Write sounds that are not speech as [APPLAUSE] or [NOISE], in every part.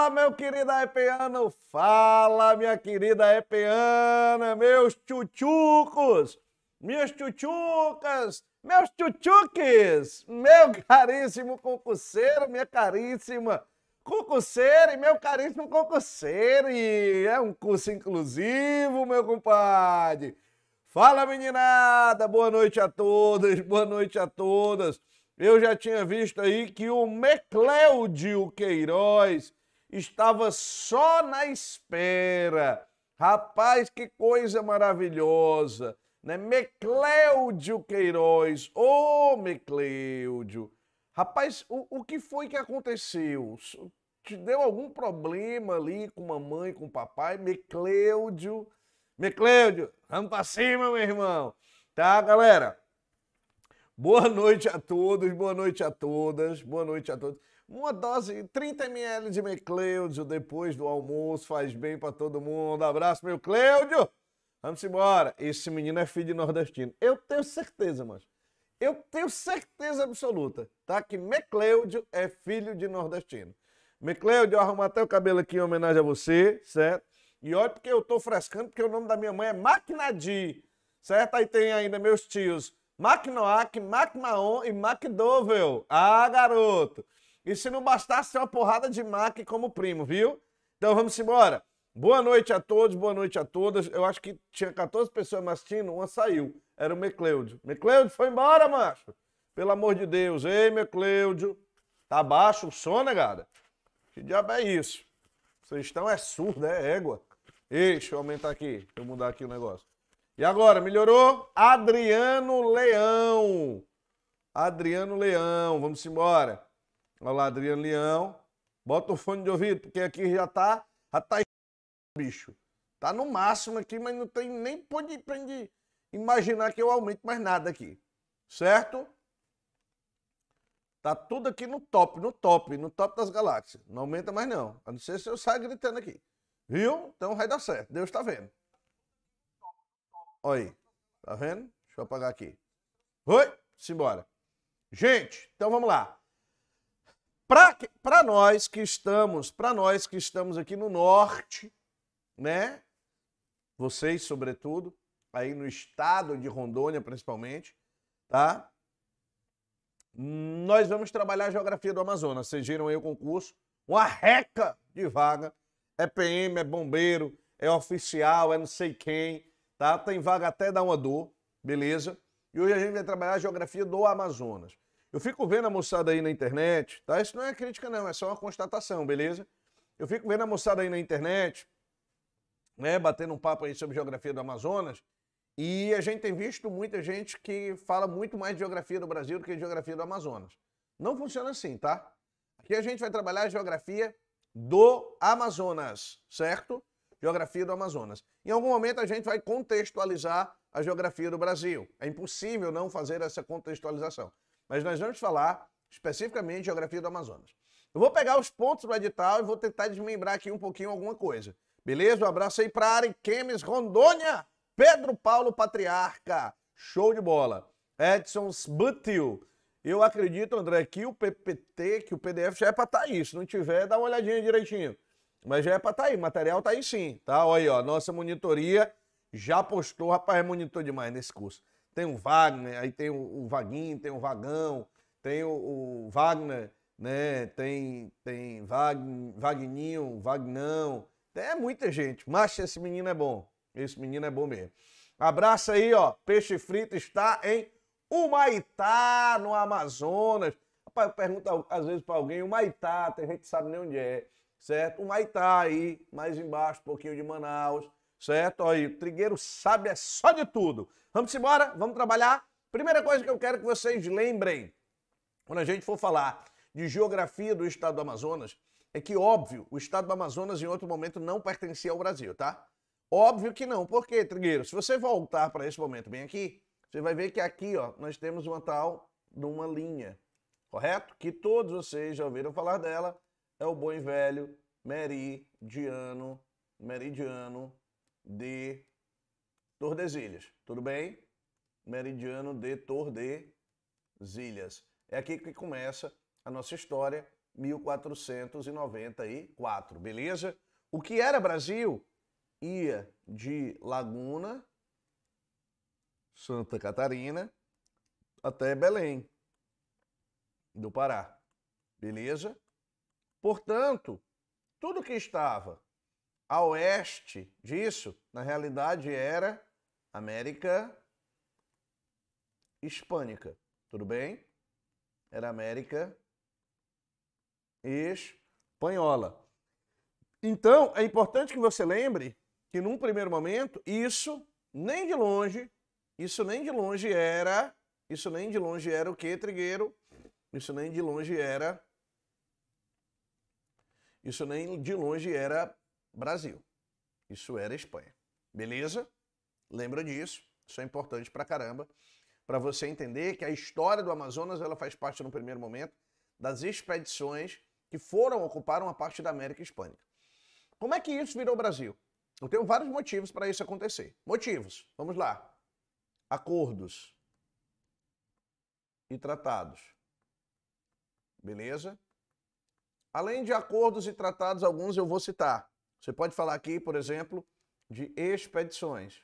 Fala, meu querido EPiano! Fala, minha querida EPiana! Meus chuchucos Minhas chuchucas Meus chuchuques Meu caríssimo concurseiro, minha caríssima concurseira e meu caríssimo concurseiro! É um curso inclusivo, meu compadre! Fala, meninada! Boa noite a todas, boa noite a todas! Eu já tinha visto aí que o Mecléudio Queiroz estava só na espera. Rapaz, que coisa maravilhosa! Né? Mecléudio Queiroz, ô oh, Mecléudio! Rapaz, o, o que foi que aconteceu? Te deu algum problema ali com mamãe, com papai? Mecléudio, Mecléudio, vamos pra cima, meu irmão! Tá, galera? Boa noite a todos, boa noite a todas, boa noite a todos. Uma dose, 30 ml de meu depois do almoço, faz bem para todo mundo. Abraço, meu Cleudio! Vamos embora. Esse menino é filho de nordestino. Eu tenho certeza, mas eu tenho certeza absoluta, tá? Que Mecleudio é filho de nordestino. Mecleudio, eu arrumo até o cabelo aqui em homenagem a você, certo? E olha porque eu tô frescando, porque o nome da minha mãe é Macnadi, certo? Aí tem ainda meus tios Macnoac, Macmaon e Macdovel. Ah, garoto! E se não bastasse, tem uma porrada de Mac como primo, viu? Então vamos embora. Boa noite a todos, boa noite a todas. Eu acho que tinha 14 pessoas assistindo, uma saiu. Era o Mecleudio. Mecleudio foi embora, macho. Pelo amor de Deus. Ei, Mecleudio. Tá baixo o som, negada? Né, que diabo é isso? Vocês estão é surdo, é égua. Ei, deixa eu aumentar aqui. Deixa eu mudar aqui o negócio. E agora, melhorou? Adriano Leão. Adriano Leão, vamos embora. Olha lá, Adriano Leão. Bota o fone de ouvido, porque aqui já tá. Já tá bicho. Tá no máximo aqui, mas não tem nem pode, de imaginar que eu aumente mais nada aqui. Certo? Tá tudo aqui no top, no top, no top das galáxias. Não aumenta mais não. A não ser se eu sair gritando aqui. Viu? Então vai dar certo. Deus tá vendo. Olha aí. Tá vendo? Deixa eu apagar aqui. Oi? Simbora. Gente, então vamos lá para nós que estamos, para nós que estamos aqui no norte, né? Vocês, sobretudo, aí no estado de Rondônia, principalmente, tá? Nós vamos trabalhar a geografia do Amazonas. Vocês viram aí o concurso? Uma reca de vaga. É PM, é bombeiro, é oficial, é não sei quem, tá? Tem vaga até dar uma dor, beleza? E hoje a gente vai trabalhar a geografia do Amazonas. Eu fico vendo a moçada aí na internet, tá? Isso não é crítica, não, é só uma constatação, beleza? Eu fico vendo a moçada aí na internet, né, batendo um papo aí sobre geografia do Amazonas, e a gente tem visto muita gente que fala muito mais de geografia do Brasil do que de geografia do Amazonas. Não funciona assim, tá? Aqui a gente vai trabalhar a geografia do Amazonas, certo? Geografia do Amazonas. Em algum momento a gente vai contextualizar a geografia do Brasil. É impossível não fazer essa contextualização mas nós vamos falar especificamente de geografia do Amazonas. Eu vou pegar os pontos do edital e vou tentar desmembrar aqui um pouquinho alguma coisa. Beleza? Um abraço aí para Ari Kemes, Rondônia, Pedro Paulo Patriarca. Show de bola. Edson Sbutil. Eu acredito, André, que o PPT, que o PDF já é para estar tá aí. Se não tiver, dá uma olhadinha direitinho. Mas já é para estar tá aí. O material tá aí sim, tá? Olha aí, ó. Nossa monitoria já postou. Rapaz, é monitor demais nesse curso. Tem o Wagner, aí tem o, Vaguinho, tem o Vagão, tem o, o Wagner, né? Tem, tem Vagn, Vagninho, Vagnão. É muita gente. Mas esse menino é bom. Esse menino é bom mesmo. Abraço aí, ó. Peixe frito está em Humaitá, no Amazonas. Rapaz, eu pergunto às vezes para alguém, Humaitá, tem gente que sabe nem onde é, certo? Humaitá aí, mais embaixo, um pouquinho de Manaus, certo? Olha aí, o Trigueiro sabe é só de tudo. Vamos embora, vamos trabalhar. Primeira coisa que eu quero que vocês lembrem, quando a gente for falar de geografia do estado do Amazonas, é que, óbvio, o estado do Amazonas em outro momento não pertencia ao Brasil, tá? Óbvio que não. Por quê, Trigueiro? Se você voltar para esse momento bem aqui, você vai ver que aqui, ó, nós temos uma tal de uma linha, correto? Que todos vocês já ouviram falar dela. É o bom e velho meridiano, meridiano de Tordesilhas, tudo bem? Meridiano de Tordesilhas. É aqui que começa a nossa história, 1494, beleza? O que era Brasil ia de Laguna, Santa Catarina, até Belém, do Pará, beleza? Portanto, tudo que estava a oeste disso, na realidade, era América Hispânica, tudo bem? Era América Espanhola. Então, é importante que você lembre que num primeiro momento isso nem de longe, isso nem de longe era, isso nem de longe era o que, Trigueiro? Isso nem de longe era Isso nem de longe era Brasil. Isso era Espanha. Beleza? Lembra disso, isso é importante pra caramba, para você entender que a história do Amazonas ela faz parte, no primeiro momento, das expedições que foram ocupar uma parte da América Hispânica. Como é que isso virou Brasil? Eu tenho vários motivos para isso acontecer. Motivos, vamos lá. Acordos e tratados. Beleza? Além de acordos e tratados, alguns eu vou citar. Você pode falar aqui, por exemplo, de expedições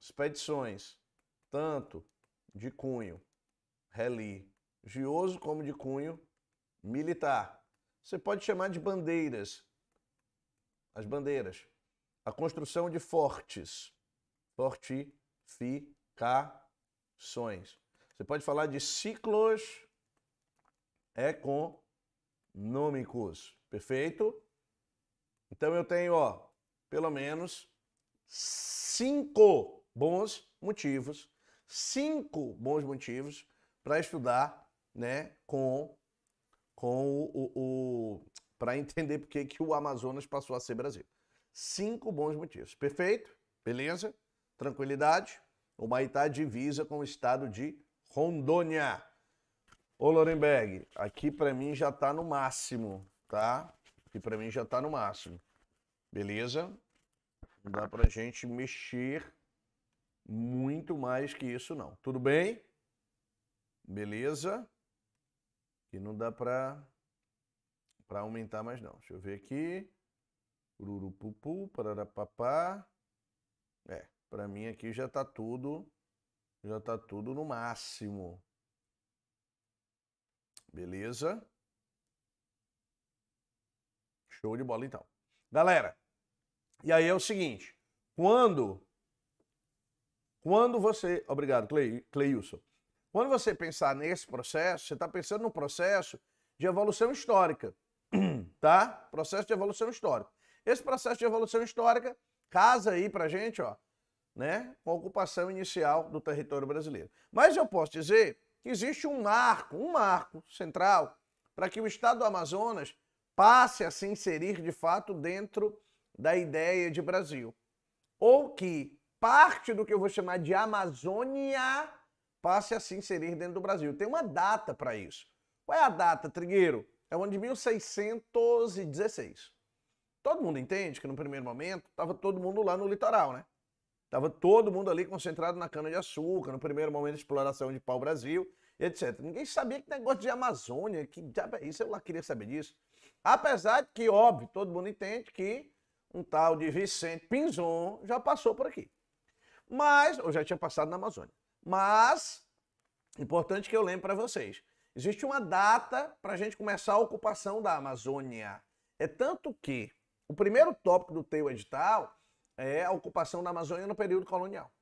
expedições, tanto de cunho religioso como de cunho militar. Você pode chamar de bandeiras, as bandeiras, a construção de fortes, fortificações. Você pode falar de ciclos econômicos, perfeito? Então eu tenho, ó, pelo menos cinco bons motivos, cinco bons motivos para estudar, né, com com o, o, o para entender por que o Amazonas passou a ser Brasil. Cinco bons motivos. Perfeito? Beleza? Tranquilidade? O Maitá divisa com o estado de Rondônia. Ô Lorenberg, aqui para mim já tá no máximo, tá? Aqui para mim já tá no máximo. Beleza? Dá pra gente mexer muito mais que isso não. Tudo bem? Beleza? Que não dá para para aumentar mais não. Deixa eu ver aqui. Ururupupu, pararapapá. É, para mim aqui já tá tudo já tá tudo no máximo. Beleza? Show de bola então. Galera, e aí é o seguinte, quando quando você. Obrigado, Clei, Cleilson. Quando você pensar nesse processo, você está pensando no processo de evolução histórica. [CLEARS THROAT] Tá? Processo de evolução histórica. Esse processo de evolução histórica casa aí pra gente, ó, né? Com a ocupação inicial do território brasileiro. Mas eu posso dizer que existe um marco, um marco central, para que o estado do Amazonas passe a se inserir de fato dentro da ideia de Brasil. Ou que parte do que eu vou chamar de Amazônia passe a se inserir dentro do Brasil. Tem uma data para isso. Qual é a data, Trigueiro? É o ano de 1616. Todo mundo entende que no primeiro momento estava todo mundo lá no litoral, né? Estava todo mundo ali concentrado na cana-de-açúcar, no primeiro momento de exploração de pau-brasil, etc. Ninguém sabia que negócio de Amazônia, que diabo é isso? Eu lá queria saber disso. Apesar de que, óbvio, todo mundo entende que um tal de Vicente Pinzon já passou por aqui. Mas, eu já tinha passado na Amazônia. Mas, importante que eu lembre para vocês, existe uma data para a gente começar a ocupação da Amazônia. É tanto que o primeiro tópico do teu edital é a ocupação da Amazônia no período colonial.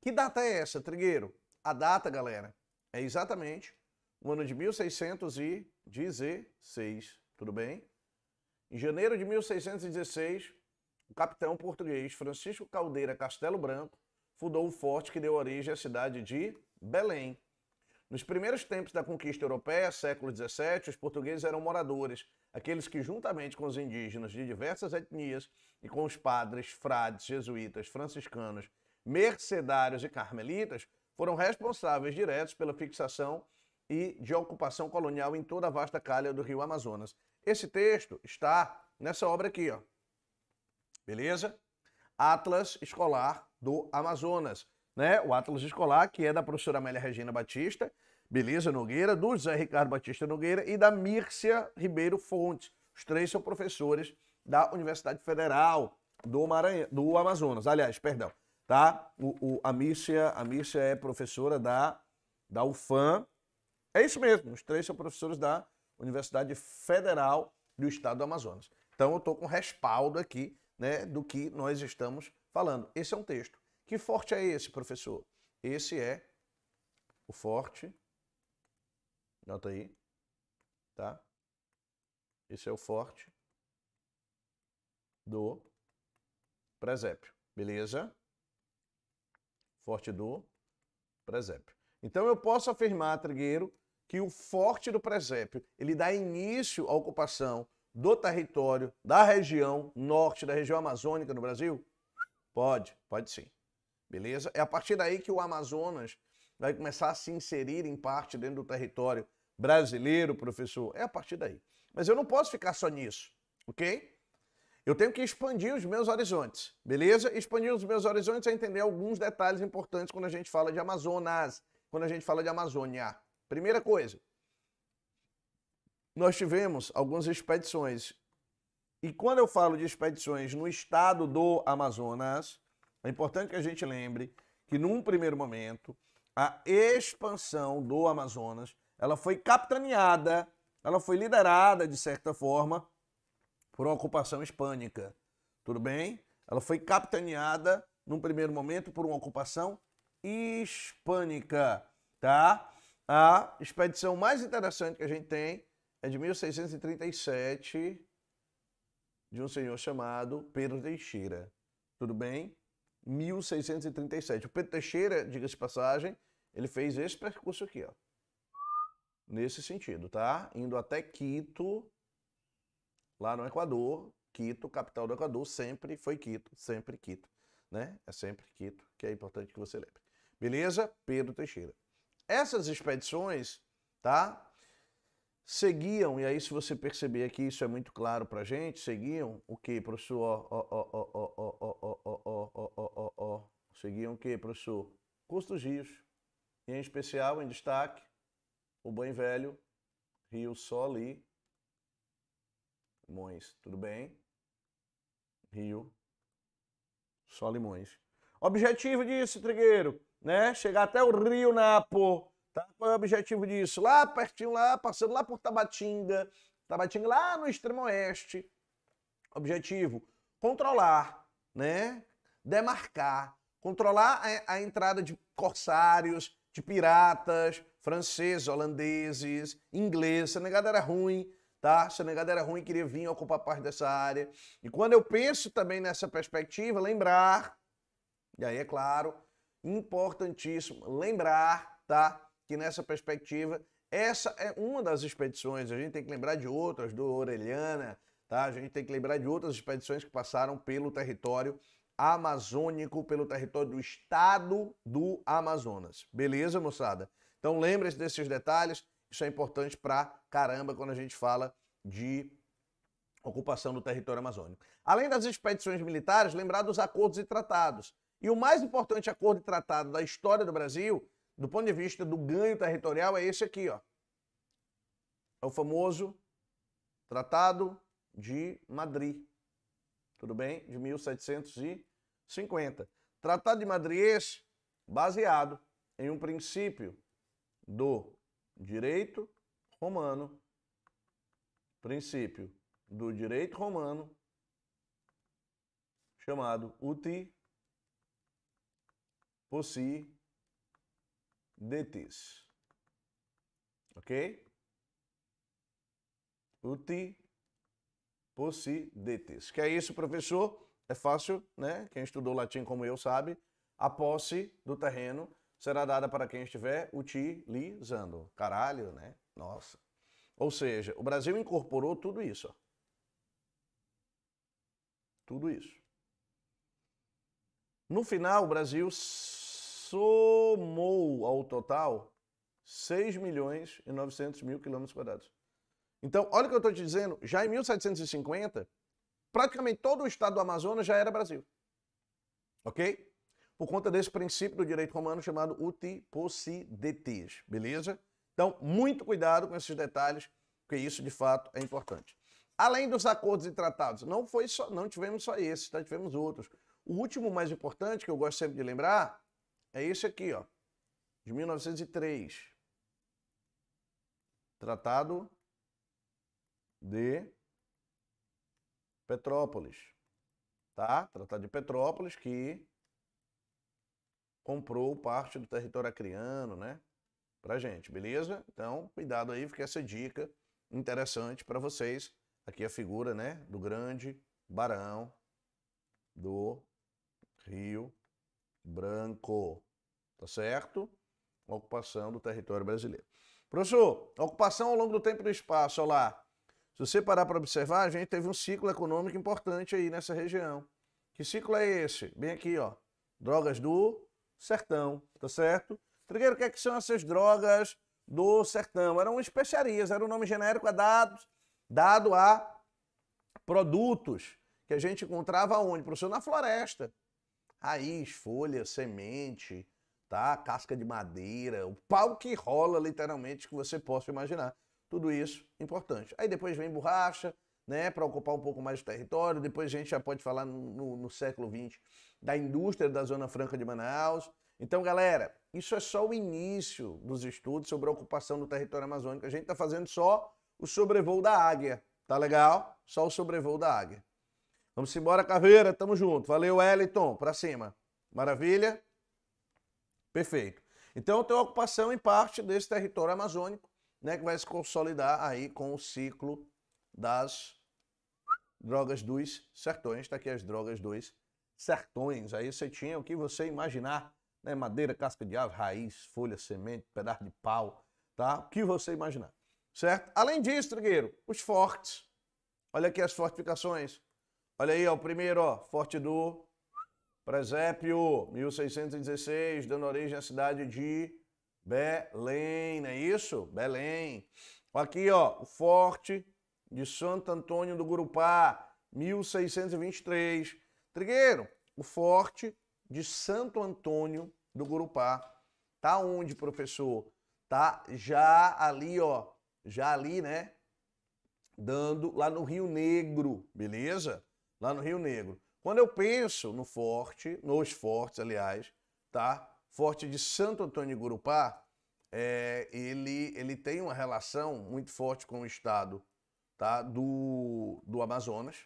Que data é essa, Trigueiro? A data, galera, é exatamente o ano de 1616, tudo bem? Em janeiro de 1616, o capitão português Francisco Caldeira Castelo Branco fundou o forte que deu origem à cidade de Belém. Nos primeiros tempos da conquista europeia, século XVII, os portugueses eram moradores, aqueles que, juntamente com os indígenas de diversas etnias e com os padres, frades, jesuítas, franciscanos, mercedários e carmelitas, foram responsáveis diretos pela fixação e de ocupação colonial em toda a vasta calha do rio Amazonas. Esse texto está nessa obra aqui, ó. Beleza? Atlas Escolar do Amazonas. Né? O Atlas Escolar, que é da professora Amélia Regina Batista, Beleza Nogueira, do José Ricardo Batista Nogueira e da Mírcia Ribeiro Fontes. Os três são professores da Universidade Federal do, do Amazonas. Aliás, perdão, tá? O, o, a, Mírcia, a Mírcia é professora da, da UFAM. É isso mesmo, os três são professores da Universidade Federal do Estado do Amazonas. Então eu estou com respaldo aqui né, do que nós estamos falando. Esse é um texto. Que forte é esse, professor? Esse é o forte. Nota aí. Tá? Esse é o forte do presépio. Beleza? Forte do presépio. Então eu posso afirmar, Trigueiro, que o forte do presépio, ele dá início à ocupação do território da região norte da região amazônica no Brasil? Pode, pode sim. Beleza? É a partir daí que o Amazonas vai começar a se inserir em parte dentro do território brasileiro, professor. É a partir daí. Mas eu não posso ficar só nisso, ok? Eu tenho que expandir os meus horizontes, beleza? Expandir os meus horizontes é entender alguns detalhes importantes quando a gente fala de Amazonas, quando a gente fala de Amazônia. Primeira coisa, nós tivemos algumas expedições e quando eu falo de expedições no estado do Amazonas, é importante que a gente lembre que num primeiro momento a expansão do Amazonas, ela foi capitaneada, ela foi liderada de certa forma por uma ocupação hispânica. Tudo bem? Ela foi capitaneada num primeiro momento por uma ocupação hispânica, tá? A expedição mais interessante que a gente tem é de 1637 de um senhor chamado Pedro Teixeira. Tudo bem? 1637. O Pedro Teixeira, diga-se passagem, ele fez esse percurso aqui, ó. Nesse sentido, tá? Indo até Quito, lá no Equador. Quito, capital do Equador, sempre foi Quito, sempre Quito, né? É sempre Quito, que é importante que você lembre. Beleza? Pedro Teixeira. Essas expedições, tá? seguiam, e aí se você perceber aqui, isso é muito claro para gente, seguiam o que, professor? o ó, seguiam o ó, para seguiam o que, professor? Custos rios. E em especial, em destaque, o bem velho, Rio Soli, Limões, tudo bem? Rio, só Limões. Objetivo disso, Trigueiro, né? Chegar até o Rio Napo, Tá? Qual é o objetivo disso? Lá pertinho, lá, passando lá por Tabatinga, Tabatinga lá no extremo oeste. Objetivo: controlar, né? Demarcar, controlar a, a entrada de corsários, de piratas, franceses, holandeses, ingleses. Essa negada era ruim, tá? Essa negada era ruim, queria vir ocupar parte dessa área. E quando eu penso também nessa perspectiva, lembrar, e aí é claro, importantíssimo, lembrar, tá? que nessa perspectiva, essa é uma das expedições, a gente tem que lembrar de outras, do Orelhana, tá? A gente tem que lembrar de outras expedições que passaram pelo território amazônico, pelo território do estado do Amazonas. Beleza, moçada? Então lembre-se desses detalhes, isso é importante pra caramba quando a gente fala de ocupação do território amazônico. Além das expedições militares, lembrar dos acordos e tratados. E o mais importante acordo e tratado da história do Brasil do ponto de vista do ganho territorial, é esse aqui, ó. É o famoso Tratado de Madrid. Tudo bem? De 1750. Tratado de Madrid esse, baseado em um princípio do direito romano, princípio do direito romano chamado uti possi dentes. Ok? Uti possidetes. Que é isso, professor? É fácil, né? Quem estudou latim como eu sabe. A posse do terreno será dada para quem estiver utilizando. Caralho, né? Nossa. Ou seja, o Brasil incorporou tudo isso. Tudo isso. No final, o Brasil somou ao total 6 milhões e 900 mil quilômetros quadrados. Então, olha o que eu estou te dizendo. Já em 1750, praticamente todo o estado do Amazonas já era Brasil. Ok? Por conta desse princípio do direito romano chamado uti possidetis. Beleza? Então, muito cuidado com esses detalhes, porque isso de fato é importante. Além dos acordos e tratados, não foi só, não tivemos só esse, tá? tivemos outros. O último mais importante que eu gosto sempre de lembrar é esse aqui, ó, de 1903. Tratado de Petrópolis, tá? Tratado de Petrópolis que comprou parte do território acreano, né? Pra gente, beleza? Então, cuidado aí, fica essa dica interessante para vocês. Aqui a figura, né, do grande barão do Rio Branco tá certo? Ocupação do território brasileiro. Professor, ocupação ao longo do tempo e do espaço, olha lá. Se você parar para observar, a gente teve um ciclo econômico importante aí nessa região. Que ciclo é esse? Bem aqui, ó. Drogas do sertão, tá certo? Trigueiro, o que, é que são essas drogas do sertão? Eram especiarias, era o um nome genérico a dados, dado a produtos que a gente encontrava onde? Professor, na floresta. Raiz, folha, semente, tá? Casca de madeira, o pau que rola literalmente que você possa imaginar. Tudo isso importante. Aí depois vem borracha, né, para ocupar um pouco mais o território. Depois a gente já pode falar no, no, no século XX da indústria da Zona Franca de Manaus. Então, galera, isso é só o início dos estudos sobre a ocupação do território amazônico. A gente está fazendo só o sobrevoo da águia, tá legal? Só o sobrevoo da águia. Vamos embora, Caveira, tamo junto. Valeu, Eliton, pra cima. Maravilha? Perfeito. Então tem ocupação em parte desse território amazônico, né, que vai se consolidar aí com o ciclo das drogas dos sertões. Está aqui as drogas dos sertões. Aí você tinha o que você imaginar, né? Madeira, casca de árvore raiz, folha, semente, pedaço de pau, tá? O que você imaginar, certo? Além disso, trigueiro, os fortes. Olha aqui as fortificações. Olha aí, ó, o primeiro, ó, Forte do Presépio 1616, dando origem à cidade de Belém, não é isso? Belém. Aqui, ó, o Forte de Santo Antônio do Gurupá, 1623. Trigueiro, o Forte de Santo Antônio do Gurupá. Tá onde, professor? Tá já ali, ó, já ali, né? Dando lá no Rio Negro, beleza? Lá no Rio Negro. Quando eu penso no forte, nos fortes, aliás, tá? Forte de Santo Antônio de Gurupá, é, ele, ele tem uma relação muito forte com o estado tá? do, do Amazonas,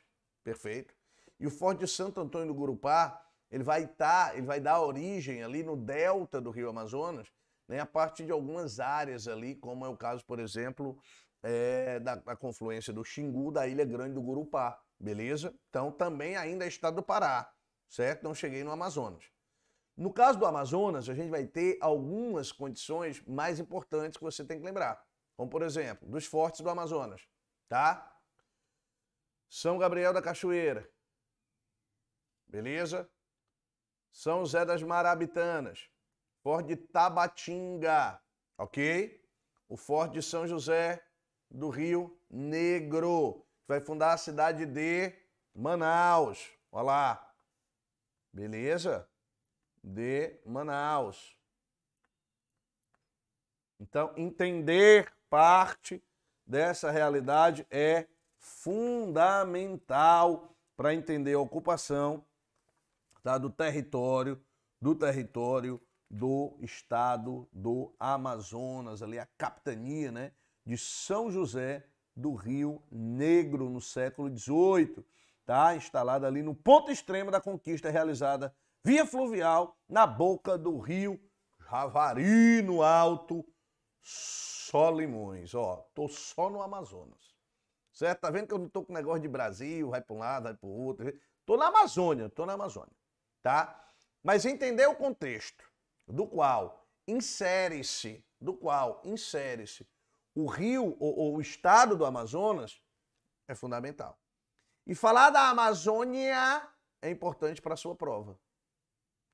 perfeito? E o Forte de Santo Antônio do Gurupá, ele vai estar, tá, ele vai dar origem ali no delta do Rio Amazonas, né, a partir de algumas áreas ali, como é o caso, por exemplo, é, da, da confluência do Xingu, da Ilha Grande do Gurupá, beleza? Então também ainda é estado do Pará, certo? Não cheguei no Amazonas. No caso do Amazonas, a gente vai ter algumas condições mais importantes que você tem que lembrar. Como, por exemplo, dos fortes do Amazonas, tá? São Gabriel da Cachoeira, beleza? São José das Marabitanas, Forte de Tabatinga, ok? O Forte de São José do Rio Negro vai fundar a cidade de Manaus. Olha lá. Beleza? De Manaus. Então, entender parte dessa realidade é fundamental para entender a ocupação tá, do território, do território do estado do Amazonas, ali a capitania né, de São José do Rio Negro no século XVIII, tá? instalada ali no ponto extremo da conquista realizada via fluvial na boca do Rio Javari, no Alto Solimões. Ó, tô só no Amazonas. Certo? Tá vendo que eu não tô com negócio de Brasil, vai para um lado, vai para o outro. Tô na Amazônia, tô na Amazônia, tá? Mas entender o contexto do qual insere-se, do qual insere-se o rio ou, ou o estado do Amazonas é fundamental. E falar da Amazônia é importante para a sua prova.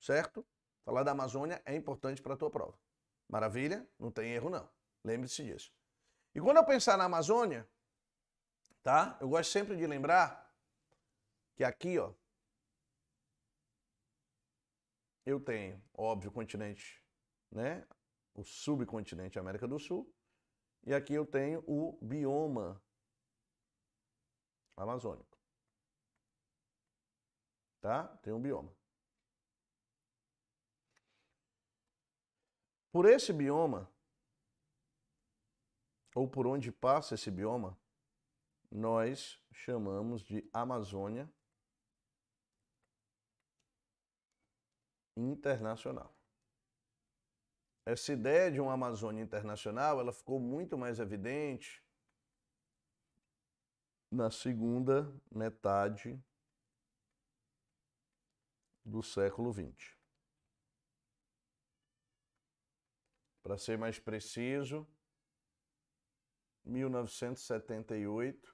Certo? Falar da Amazônia é importante para a tua prova. Maravilha? Não tem erro, não. Lembre-se disso. E quando eu pensar na Amazônia, tá? Eu gosto sempre de lembrar que aqui, ó, eu tenho, óbvio, o continente, né? O subcontinente América do Sul, e aqui eu tenho o bioma amazônico. Tá? Tem um bioma. Por esse bioma, ou por onde passa esse bioma, nós chamamos de Amazônia Internacional. Essa ideia de uma Amazônia internacional, ela ficou muito mais evidente na segunda metade do século XX. Para ser mais preciso, 1978,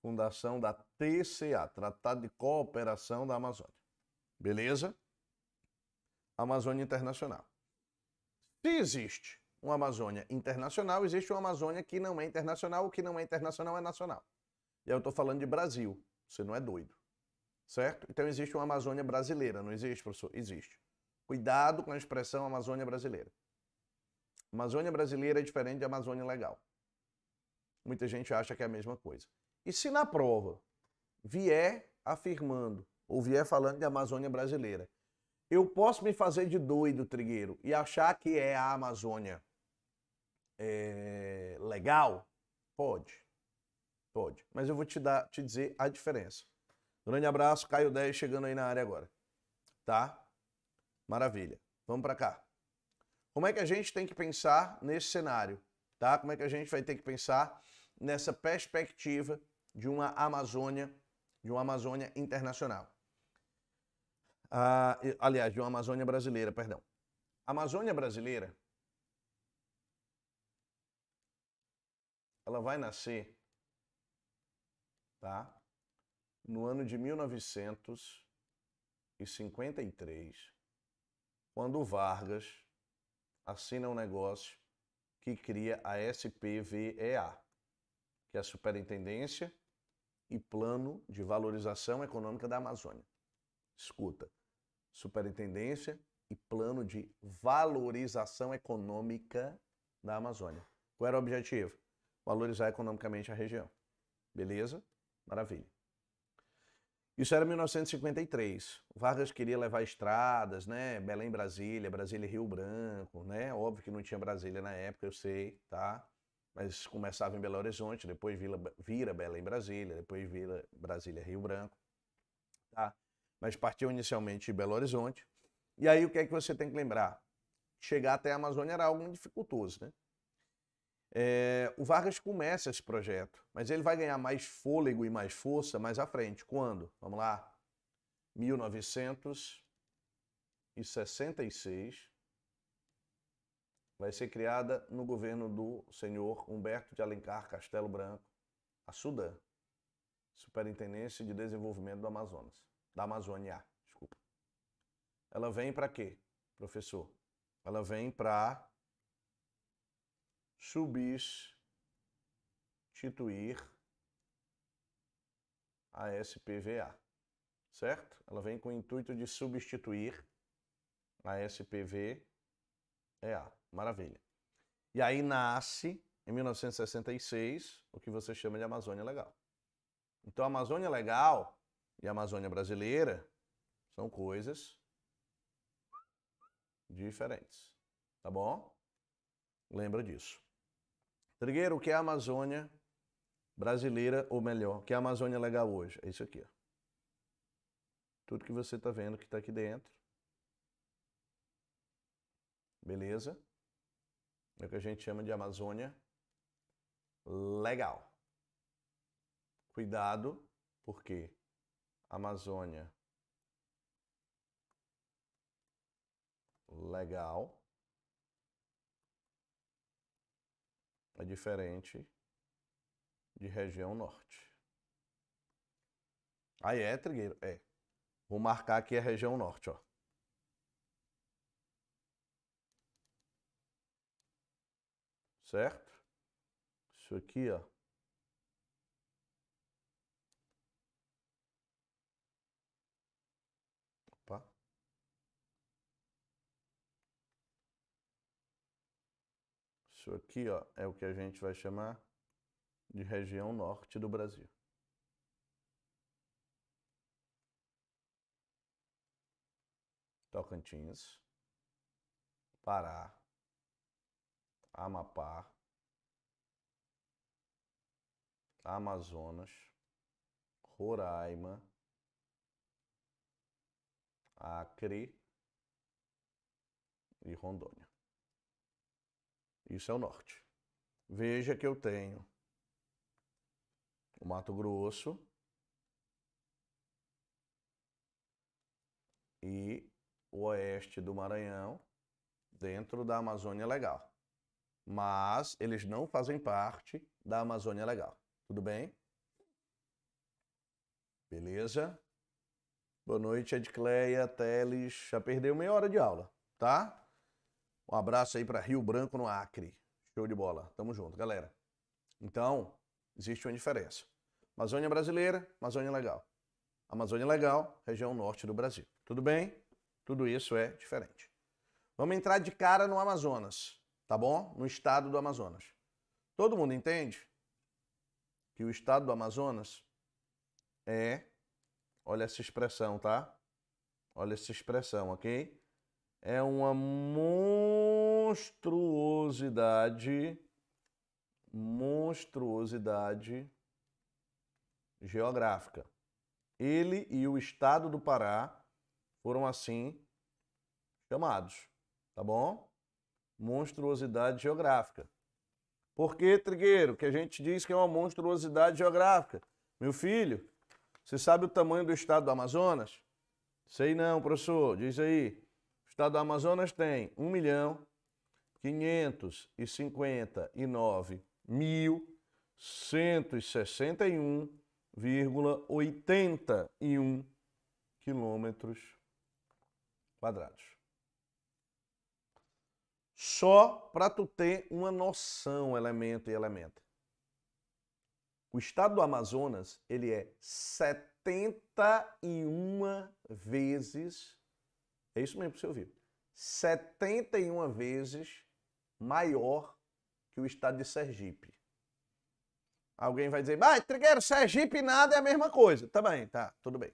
fundação da TCA, Tratado de Cooperação da Amazônia. Beleza? Amazônia Internacional. Se existe uma Amazônia internacional, existe uma Amazônia que não é internacional, o que não é internacional é nacional. E aí eu estou falando de Brasil, você não é doido. Certo? Então existe uma Amazônia brasileira, não existe, professor? Existe. Cuidado com a expressão Amazônia brasileira. Amazônia brasileira é diferente de Amazônia legal. Muita gente acha que é a mesma coisa. E se na prova vier afirmando ou vier falando de Amazônia brasileira eu posso me fazer de doido, Trigueiro, e achar que é a Amazônia é, legal? Pode. Pode. Mas eu vou te, dar, te dizer a diferença. Grande abraço, Caio 10 chegando aí na área agora. Tá? Maravilha. Vamos para cá. Como é que a gente tem que pensar nesse cenário? Tá? Como é que a gente vai ter que pensar nessa perspectiva de uma Amazônia, de uma Amazônia internacional? Ah, aliás, de uma Amazônia brasileira, perdão. A Amazônia brasileira, ela vai nascer, tá? No ano de 1953, quando o Vargas assina um negócio que cria a SPVEA, que é a Superintendência e Plano de Valorização Econômica da Amazônia. Escuta, superintendência e plano de valorização econômica da Amazônia. Qual era o objetivo? Valorizar economicamente a região. Beleza? Maravilha. Isso era 1953. Vargas queria levar estradas, né? Belém, Brasília, Brasília, Rio Branco, né? Óbvio que não tinha Brasília na época, eu sei, tá? Mas começava em Belo Horizonte, depois vira, vira Belém, Brasília, depois vira Brasília, Rio Branco, tá? mas partiu inicialmente de Belo Horizonte. E aí o que é que você tem que lembrar? Chegar até a Amazônia era algo dificultoso, né? É, o Vargas começa esse projeto, mas ele vai ganhar mais fôlego e mais força mais à frente. Quando? Vamos lá. 1966 vai ser criada no governo do senhor Humberto de Alencar Castelo Branco, a SUDAM, Superintendência de Desenvolvimento do Amazonas da Amazônia, desculpa. Ela vem para quê, professor? Ela vem para substituir a SPVA, certo? Ela vem com o intuito de substituir a SPVA. Maravilha. E aí nasce, em 1966, o que você chama de Amazônia Legal. Então, a Amazônia Legal e Amazônia brasileira são coisas diferentes. Tá bom? Lembra disso. Trigueiro, o que é a Amazônia brasileira, ou melhor, o que é a Amazônia legal hoje? É isso aqui. Ó. Tudo que você está vendo que está aqui dentro. Beleza? É o que a gente chama de Amazônia legal. Cuidado, porque Amazônia. Legal. É diferente de região norte. Aí é trigueiro, é. Vou marcar aqui a região norte, ó. Certo? Isso aqui, ó. Isso aqui ó, é o que a gente vai chamar de região norte do Brasil. Tocantins, Pará, Amapá, Amazonas, Roraima, Acre e Rondônia. Isso é o norte. Veja que eu tenho o Mato Grosso e o oeste do Maranhão dentro da Amazônia Legal. Mas eles não fazem parte da Amazônia Legal. Tudo bem? Beleza? Boa noite, Edcleia, Teles. Já perdeu meia hora de aula, tá? Um abraço aí para Rio Branco, no Acre. Show de bola. Tamo junto, galera. Então, existe uma diferença. Amazônia brasileira, Amazônia legal. Amazônia legal, região norte do Brasil. Tudo bem? Tudo isso é diferente. Vamos entrar de cara no Amazonas, tá bom? No estado do Amazonas. Todo mundo entende que o estado do Amazonas é. Olha essa expressão, tá? Olha essa expressão, ok? é uma monstruosidade, monstruosidade geográfica. Ele e o estado do Pará foram assim chamados, tá bom? Monstruosidade geográfica. Por que, Trigueiro, que a gente diz que é uma monstruosidade geográfica? Meu filho, você sabe o tamanho do estado do Amazonas? Sei não, professor, diz aí. Estado do Amazonas tem 1 milhão 559 mil quilômetros quadrados. Só para tu ter uma noção, elemento e elemento. O estado do Amazonas, ele é 71 vezes é isso mesmo que você ouviu. 71 vezes maior que o estado de Sergipe. Alguém vai dizer, mas Trigueiro, Sergipe nada é a mesma coisa. Tá bem, tá, tudo bem.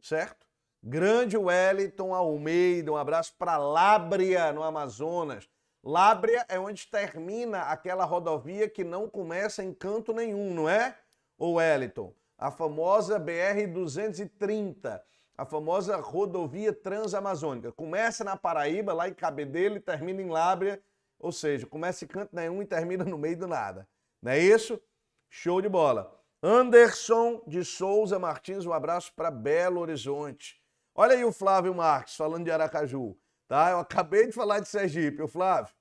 Certo? Grande Wellington Almeida, um abraço para Lábria, no Amazonas. Lábria é onde termina aquela rodovia que não começa em canto nenhum, não é? Wellington? A famosa BR-230 a famosa rodovia transamazônica. Começa na Paraíba, lá em Cabedelo, e termina em Lábrea, ou seja, começa em canto nenhum e termina no meio do nada. Não é isso? Show de bola. Anderson de Souza Martins, um abraço para Belo Horizonte. Olha aí o Flávio Marques falando de Aracaju, tá? Eu acabei de falar de Sergipe, o Flávio.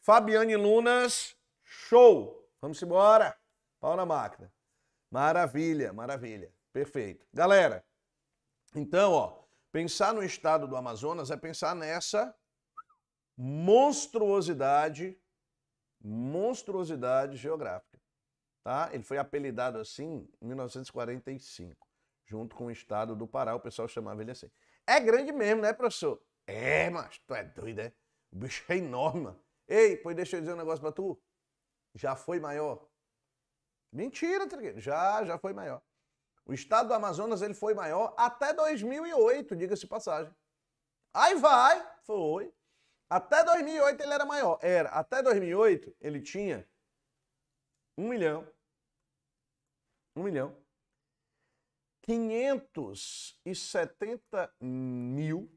Fabiane Lunas, show. Vamos embora. Pau na máquina. Maravilha, maravilha. Perfeito. Galera, então, ó, pensar no estado do Amazonas é pensar nessa monstruosidade, monstruosidade geográfica. Tá? Ele foi apelidado assim em 1945, junto com o estado do Pará, o pessoal chamava ele assim. É grande mesmo, né, professor? É, mas tu é doido, é? O bicho é enorme, Ei, pois deixa eu dizer um negócio pra tu. Já foi maior. Mentira, já, já foi maior. O estado do Amazonas ele foi maior até 2008, diga-se passagem. Aí vai, foi. Até 2008 ele era maior. Era, até 2008 ele tinha 1 milhão. 1 milhão. 570 mil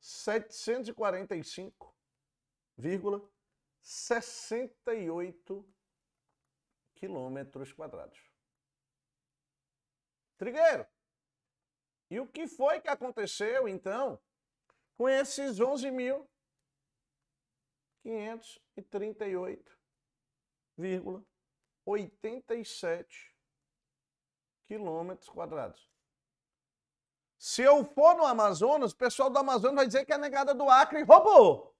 745,68 quilômetros quadrados trigueiro. E o que foi que aconteceu, então, com esses 11.538,87 quilômetros quadrados? Se eu for no Amazonas, o pessoal do Amazonas vai dizer que a é negada do Acre roubou.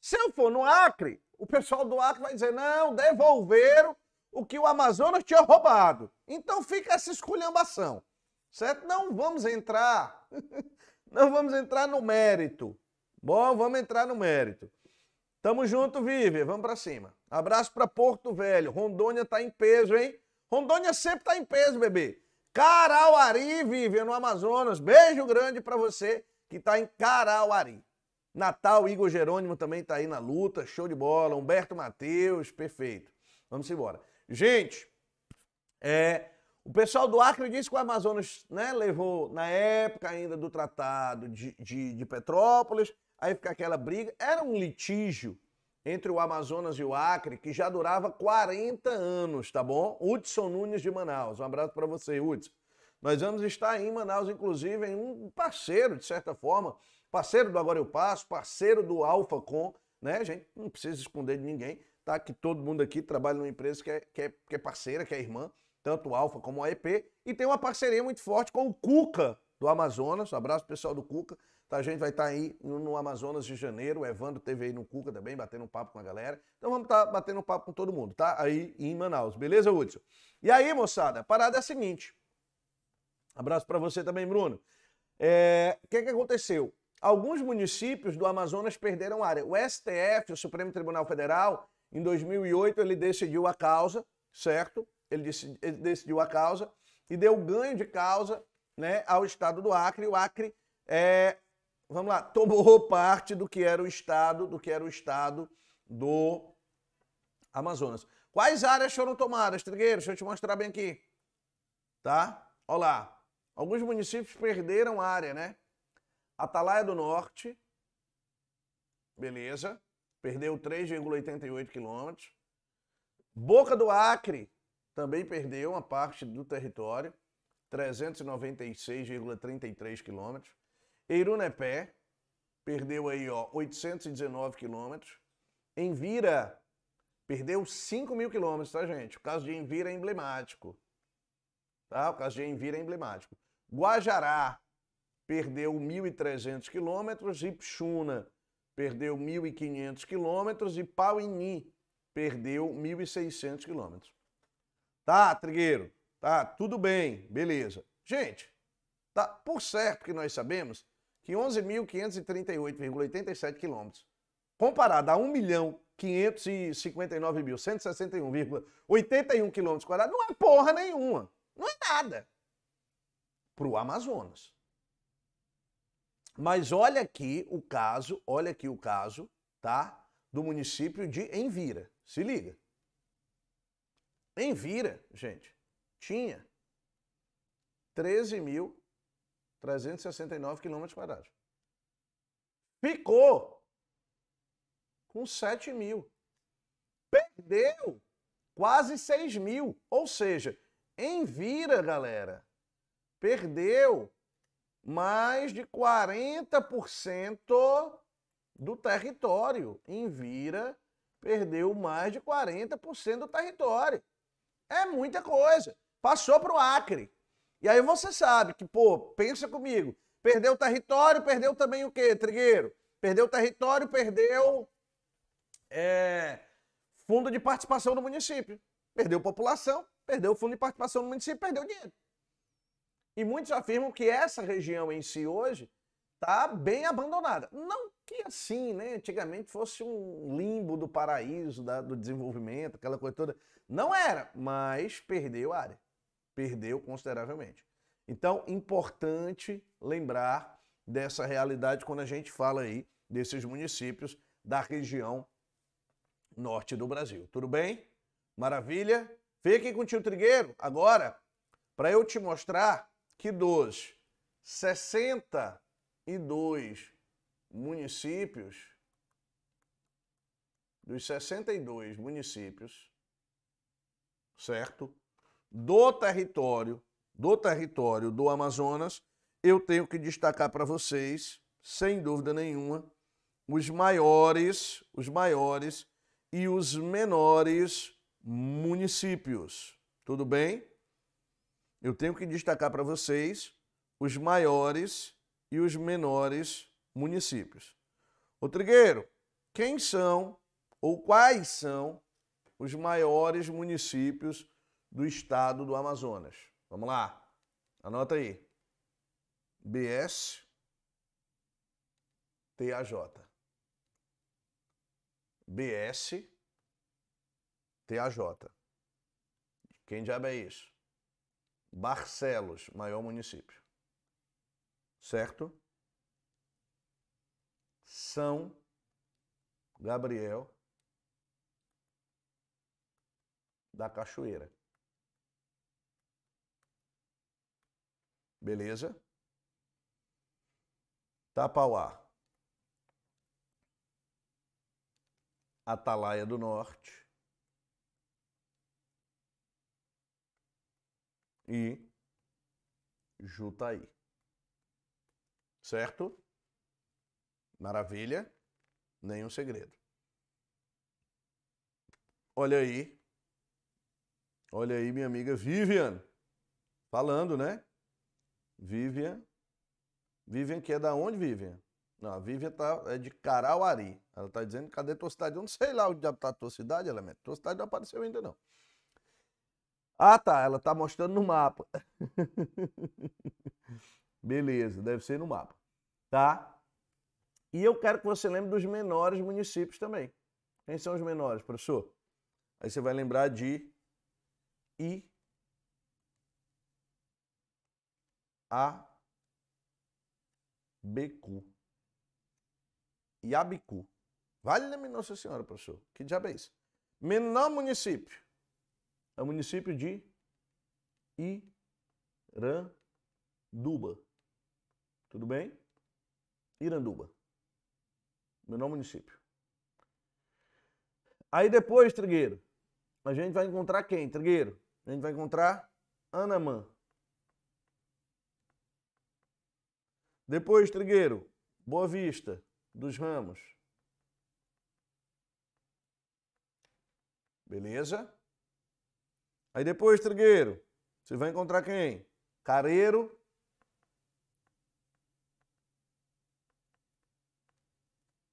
Se eu for no Acre, o pessoal do Acre vai dizer, não, devolveram o que o Amazonas tinha roubado. Então fica essa esculhambação, certo? Não vamos entrar, [LAUGHS] não vamos entrar no mérito. Bom, vamos entrar no mérito. Tamo junto, Vive, vamos para cima. Abraço para Porto Velho. Rondônia tá em peso, hein? Rondônia sempre tá em peso, bebê. Carauari, Vive, no Amazonas. Beijo grande para você que tá em Carauari. Natal, Igor Jerônimo também tá aí na luta, show de bola. Humberto Matheus, perfeito. Vamos embora. Gente, é, o pessoal do Acre disse que o Amazonas né, levou, na época ainda do tratado de, de, de Petrópolis, aí fica aquela briga. Era um litígio entre o Amazonas e o Acre que já durava 40 anos, tá bom? Hudson Nunes de Manaus. Um abraço para você, Hudson. Nós vamos estar em Manaus, inclusive, em um parceiro, de certa forma, parceiro do Agora Eu Passo, parceiro do Alfa Com, né, gente? Não precisa esconder de ninguém tá? que todo mundo aqui trabalha numa empresa que é, que é, que é parceira, que é irmã, tanto o Alfa como a EP, e tem uma parceria muito forte com o Cuca do Amazonas. Um abraço pessoal do Cuca. Tá, a gente vai estar tá aí no Amazonas de janeiro. O Evandro teve aí no Cuca também, batendo um papo com a galera. Então vamos estar tá batendo um papo com todo mundo, tá? Aí em Manaus, beleza, Hudson? E aí, moçada, a parada é a seguinte. Abraço para você também, Bruno. É, o é, que, que aconteceu? Alguns municípios do Amazonas perderam área. O STF, o Supremo Tribunal Federal, em 2008 ele decidiu a causa, certo? Ele, ele decidiu a causa e deu ganho de causa né, ao estado do Acre. O Acre, é, vamos lá, tomou parte do que era o estado, do que era o estado do Amazonas. Quais áreas foram tomadas, Trigueiro? Deixa eu te mostrar bem aqui. Tá? Olha lá. Alguns municípios perderam área, né? Atalaia do Norte. Beleza perdeu 3,88 quilômetros. Boca do Acre também perdeu uma parte do território, 396,33 quilômetros. Eirunepé perdeu aí ó, 819 quilômetros. Envira perdeu 5 mil quilômetros, tá gente? O caso de Envira é emblemático. Tá? O caso de Envira é emblemático. Guajará perdeu 1.300 quilômetros. Ipxuna perdeu 1.500 quilômetros e Pauini perdeu 1.600 quilômetros. Tá, Trigueiro, tá, tudo bem, beleza. Gente, tá por certo que nós sabemos que 11.538,87 quilômetros, comparado a 1.559.161,81 quilômetros quadrados, não é porra nenhuma, não é nada para o Amazonas. Mas olha aqui o caso, olha aqui o caso, tá? Do município de Envira. Se liga. Envira, gente, tinha 13.369 quilômetros quadrados. Ficou com 7 mil. Perdeu quase 6 mil. Ou seja, Envira, galera, perdeu mais de 40% do território. Em Vira, perdeu mais de 40% do território. É muita coisa. Passou para o Acre. E aí você sabe que, pô, pensa comigo, perdeu território, perdeu também o quê, Trigueiro? Perdeu território, perdeu é, fundo de participação do município. Perdeu população, perdeu fundo de participação do município, perdeu dinheiro. E muitos afirmam que essa região em si hoje está bem abandonada. Não que assim, né? Antigamente fosse um limbo do paraíso, da, do desenvolvimento, aquela coisa toda. Não era, mas perdeu área. Perdeu consideravelmente. Então, importante lembrar dessa realidade quando a gente fala aí desses municípios da região norte do Brasil. Tudo bem? Maravilha? Fiquem com o tio Trigueiro agora para eu te mostrar que dos 62 municípios, dos 62 municípios, certo? Do território, do território do Amazonas, eu tenho que destacar para vocês, sem dúvida nenhuma, os maiores, os maiores e os menores municípios. Tudo bem? eu tenho que destacar para vocês os maiores e os menores municípios. Ô Trigueiro, quem são ou quais são os maiores municípios do estado do Amazonas? Vamos lá, anota aí. BS, TAJ. BS, TAJ. Quem diabo é isso? Barcelos, maior município. Certo? São Gabriel da Cachoeira. Beleza? Tapauá. Atalaia do Norte. e Jutaí. Certo? Maravilha, nenhum segredo. Olha aí. Olha aí, minha amiga Vivian. Falando, né? Vivian. Vivian que é da onde, Vivian? Não, a Vivian tá, é de Carauari. Ela tá dizendo, cadê tua cidade? Eu não sei lá onde tá a tua cidade, Elemento. Tua cidade não apareceu ainda, não. Ah, tá, ela tá mostrando no mapa. [LAUGHS] Beleza, deve ser no mapa, tá? E eu quero que você lembre dos menores municípios também. Quem são os menores, professor? Aí você vai lembrar de I A Becu. Iabicu. Vale-me Nossa Senhora, professor. Que diabo é isso? Menor município é o município de Iranduba. Tudo bem? Iranduba. Menor é município. Aí depois, Trigueiro, a gente vai encontrar quem, Trigueiro? A gente vai encontrar Anamã. Depois, Trigueiro, Boa Vista dos Ramos. Beleza? Aí depois, trigueiro, você vai encontrar quem? Careiro.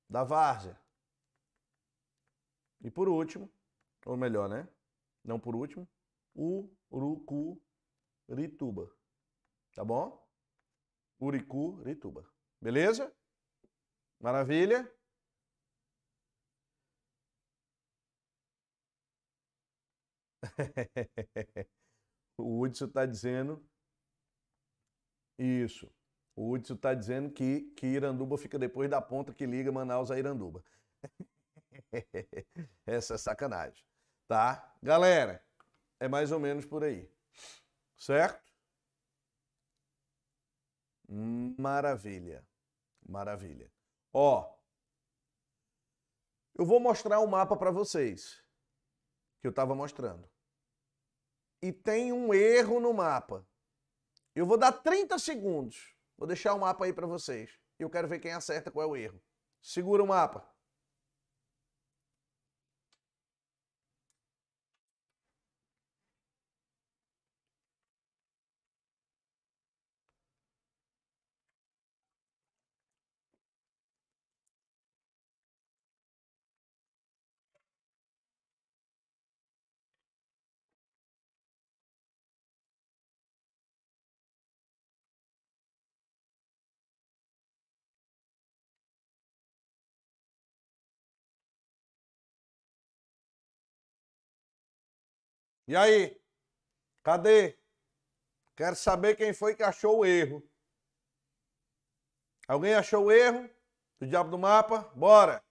Da várzea. E por último, ou melhor, né? Não por último, Urucurituba. Tá bom? Rituba, Beleza? Maravilha? [LAUGHS] o Hudson está dizendo isso. O Hudson está dizendo que, que Iranduba fica depois da ponta que liga Manaus a Iranduba. [LAUGHS] Essa é sacanagem. Tá? Galera, é mais ou menos por aí. Certo? Maravilha. Maravilha. Ó, eu vou mostrar o um mapa para vocês que eu estava mostrando e tem um erro no mapa. Eu vou dar 30 segundos. Vou deixar o mapa aí para vocês. Eu quero ver quem acerta qual é o erro. Segura o mapa. E aí? Cadê? Quero saber quem foi que achou o erro. Alguém achou o erro? Do diabo do mapa? Bora!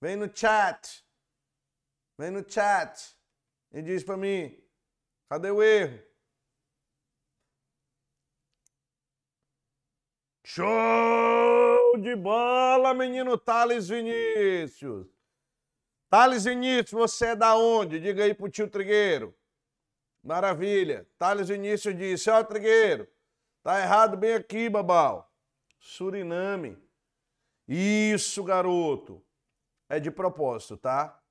Vem no chat. Vem no chat. E diz para mim. Cadê o erro? Show de bola, menino Thales Vinícius. Thales Vinícius, você é da onde? Diga aí pro tio Trigueiro. Maravilha. Thales Vinícius disse, ó Trigueiro, tá errado bem aqui, babau. Suriname. Isso, garoto. É de propósito, tá?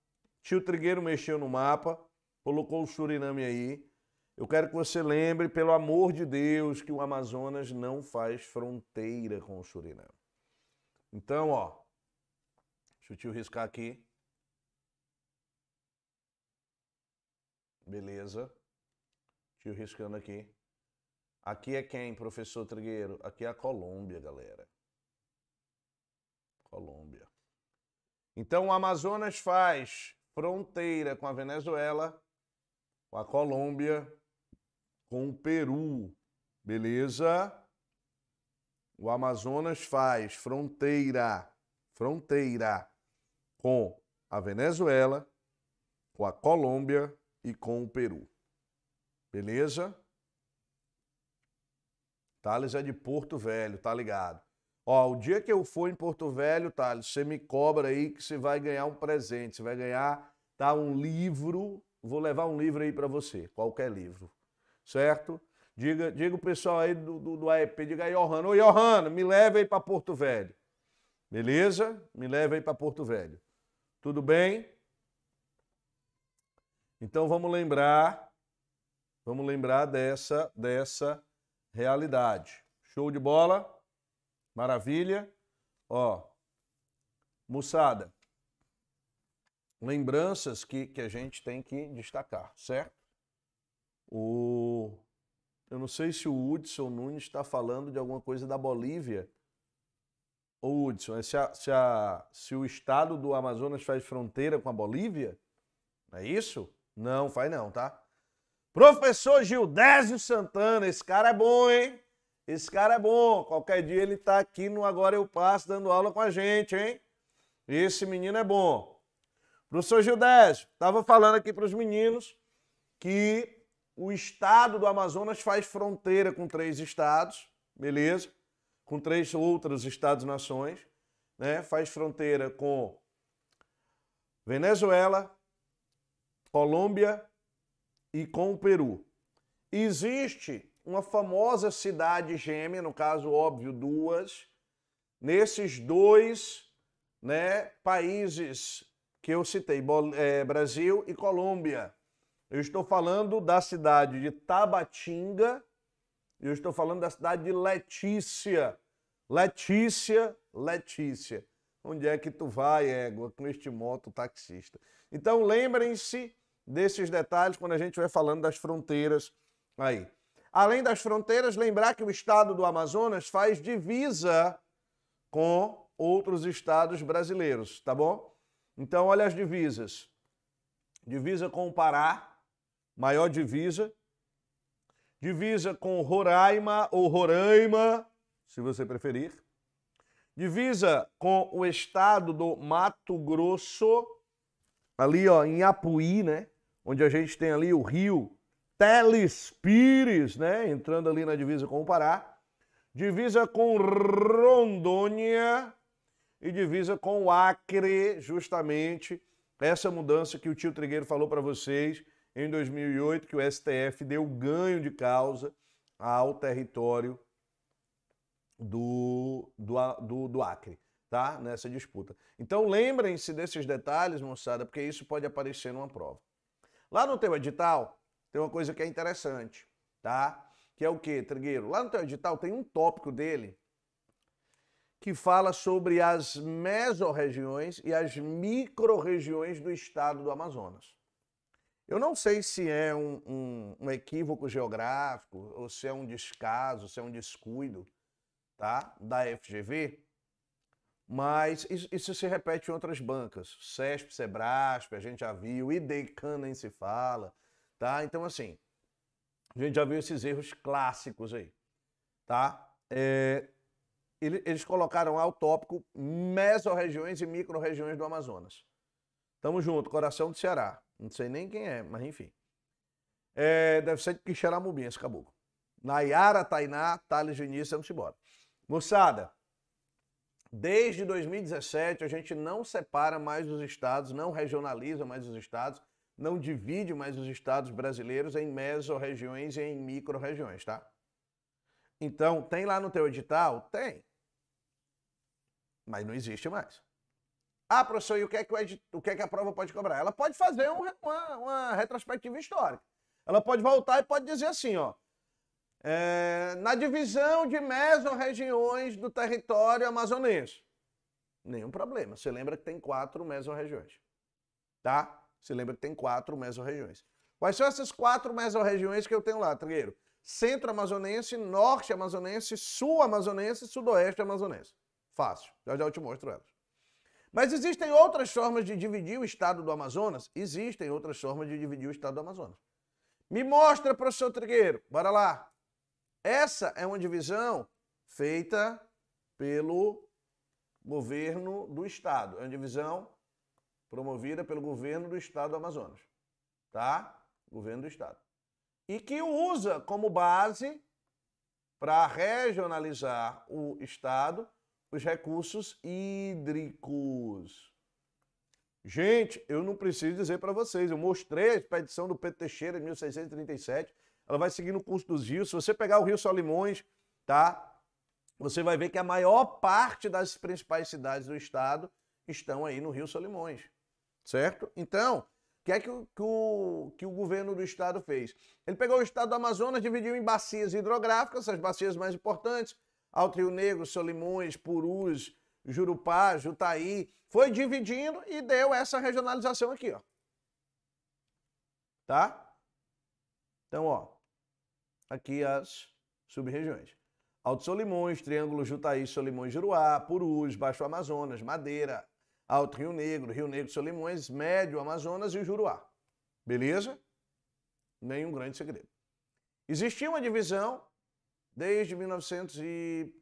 Tio Trigueiro mexeu no mapa, colocou o Suriname aí. Eu quero que você lembre, pelo amor de Deus, que o Amazonas não faz fronteira com o Suriname. Então, ó, deixa eu te riscar aqui. Beleza. Tio riscando aqui. Aqui é quem, professor Trigueiro? Aqui é a Colômbia, galera. Colômbia. Então o Amazonas faz fronteira com a Venezuela, com a Colômbia, com o Peru. Beleza? O Amazonas faz fronteira, fronteira com a Venezuela, com a Colômbia, e com o Peru. Beleza? Thales é de Porto Velho, tá ligado? Ó, o dia que eu for em Porto Velho, Thales, você me cobra aí que você vai ganhar um presente. Você vai ganhar, tá? Um livro. Vou levar um livro aí para você, qualquer livro. Certo? Diga, diga o pessoal aí do, do, do AEP, diga aí, Johanna, ô Johanna, me leva aí para Porto Velho. Beleza? Me leva aí para Porto Velho. Tudo bem? Então vamos lembrar, vamos lembrar dessa dessa realidade. Show de bola? Maravilha? Ó, moçada, lembranças que, que a gente tem que destacar, certo? O, eu não sei se o Hudson Nunes está falando de alguma coisa da Bolívia. Ô Hudson, é se, a, se, a, se o estado do Amazonas faz fronteira com a Bolívia, é isso? Não faz não, tá? Professor Gildésio Santana, esse cara é bom, hein? Esse cara é bom. Qualquer dia ele tá aqui no Agora Eu Passo dando aula com a gente, hein? Esse menino é bom. Professor Gildésio, estava falando aqui para os meninos que o estado do Amazonas faz fronteira com três estados, beleza? Com três outros estados-nações, né? Faz fronteira com Venezuela, Colômbia e com o Peru. Existe uma famosa cidade gêmea, no caso, óbvio, duas, nesses dois né, países que eu citei, é, Brasil e Colômbia. Eu estou falando da cidade de Tabatinga, eu estou falando da cidade de Letícia. Letícia, Letícia. Onde é que tu vai, égua, com este moto taxista? Então lembrem-se desses detalhes quando a gente vai falando das fronteiras aí. Além das fronteiras, lembrar que o estado do Amazonas faz divisa com outros estados brasileiros, tá bom? Então, olha as divisas. Divisa com o Pará, maior divisa. Divisa com Roraima ou Roraima, se você preferir. Divisa com o estado do Mato Grosso, ali ó, em Apuí, né? onde a gente tem ali o rio Telespires, né? Entrando ali na divisa com o Pará. Divisa com Rondônia e divisa com o Acre, justamente essa mudança que o tio Trigueiro falou para vocês em 2008, que o STF deu ganho de causa ao território do, do, do, do Acre, tá? Nessa disputa. Então lembrem-se desses detalhes, moçada, porque isso pode aparecer numa prova. Lá no teu edital tem uma coisa que é interessante, tá? Que é o quê, Trigueiro? Lá no teu edital tem um tópico dele que fala sobre as mesorregiões e as microrregiões do estado do Amazonas. Eu não sei se é um, um, um, equívoco geográfico, ou se é um descaso, se é um descuido tá? da FGV, mas isso, se repete em outras bancas. SESP, SEBRASP, a gente já viu, IDECAN nem se fala, tá? Então, assim, a gente já viu esses erros clássicos aí, tá? É, eles colocaram lá o tópico mesorregiões e microrregiões do Amazonas. Tamo junto, coração do Ceará. Não sei nem quem é, mas enfim. É, deve ser de Quixeramobim esse caboclo. Nayara, Tainá, Thales Vinícius, vamos embora. Moçada, Desde 2017, a gente não separa mais os estados, não regionaliza mais os estados, não divide mais os estados brasileiros em mesorregiões e em microrregiões, tá? Então, tem lá no teu edital? Tem. Mas não existe mais. Ah, professor, e o que é que, edit... o que, é que a prova pode cobrar? Ela pode fazer uma, uma retrospectiva histórica. Ela pode voltar e pode dizer assim, ó é, na divisão de mesorregiões do território amazonense. Nenhum problema. Você lembra que tem quatro mesorregiões. Tá? Você lembra que tem quatro mesorregiões. Quais são essas quatro mesorregiões que eu tenho lá, Trigueiro? Centro amazonense, norte amazonense, sul amazonense e sudoeste amazonense. Fácil. Já já eu te mostro elas. Mas existem outras formas de dividir o estado do Amazonas? Existem outras formas de dividir o estado do Amazonas. Me mostra, professor Trigueiro. Bora lá. Essa é uma divisão feita pelo governo do estado. É uma divisão promovida pelo governo do estado do Amazonas. Tá? Governo do estado. E que usa como base para regionalizar o estado os recursos hídricos. Gente, eu não preciso dizer para vocês, eu mostrei a expedição do Pedro Teixeira em 1637 ela vai seguindo o curso dos rios. Se você pegar o Rio Solimões, tá? Você vai ver que a maior parte das principais cidades do estado estão aí no Rio Solimões, certo? Então, o que é que o, que o, que o governo do estado fez? Ele pegou o estado do Amazonas, dividiu em bacias hidrográficas, as bacias mais importantes, Alto Rio Negro, Solimões, Purus, Jurupá, Jutaí, foi dividindo e deu essa regionalização aqui, ó. Tá? Então, ó, aqui as sub-regiões. Alto Solimões, Triângulo Jutaí, Solimões, Juruá, Purus, Baixo Amazonas, Madeira, Alto Rio Negro, Rio Negro, Solimões, Médio Amazonas e o Juruá. Beleza? Nenhum grande segredo. Existia uma divisão desde 1900 e...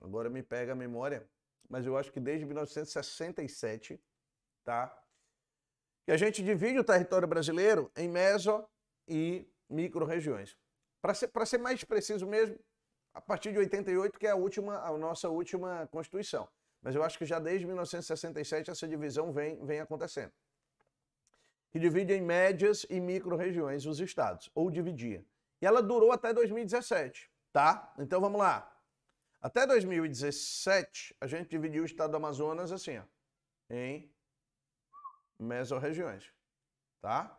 Agora me pega a memória, mas eu acho que desde 1967, tá? Que a gente divide o território brasileiro em meso, e micro-regiões. Para ser, ser mais preciso mesmo, a partir de 88, que é a, última, a nossa última Constituição. Mas eu acho que já desde 1967 essa divisão vem, vem acontecendo. Que divide em médias e micro-regiões os estados, ou dividia. E ela durou até 2017, tá? Então vamos lá. Até 2017, a gente dividiu o estado do Amazonas assim, ó, em mesorregiões, tá?